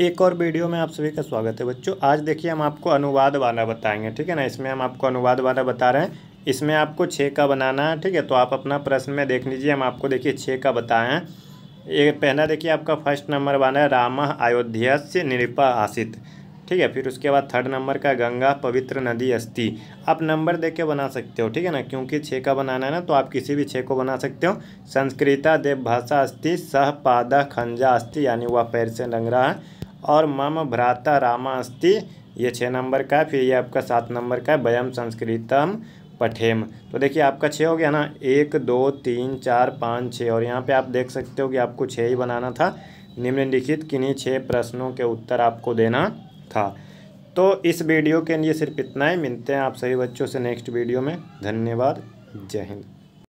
एक और वीडियो में आप सभी का स्वागत है बच्चों आज देखिए हम आपको अनुवाद वाला बताएंगे ठीक है ना इसमें हम आपको अनुवाद वाला बता रहे हैं इसमें आपको छः का बनाना है ठीक है तो आप अपना प्रश्न में देख लीजिए हम आपको देखिए छः का बताए हैं ये पहला देखिए आपका फर्स्ट नंबर बना है राम अयोध्या से निरुपा आसित ठीक है फिर उसके बाद थर्ड नंबर का गंगा पवित्र नदी अस्थि आप नंबर दे के बना सकते हो ठीक है ना क्योंकि छः का बनाना है ना तो आप किसी भी छः को बना सकते हो संस्कृता देवभाषा अस्थि सह पादा खंजा अस्थि यानी वह पैर से लंग रहा है और मम भ्राता रामा अस्ति ये छः नंबर का फिर ये आपका सात नंबर का वयम संस्कृतम पठेम तो देखिए आपका छः हो गया ना एक दो तीन चार पाँच छः और यहाँ पे आप देख सकते हो कि आपको छः ही बनाना था निम्नलिखित किन्हीं छः प्रश्नों के उत्तर आपको देना था तो इस वीडियो के लिए सिर्फ इतना ही मिलते हैं आप सभी बच्चों से नेक्स्ट वीडियो में धन्यवाद जय हिंद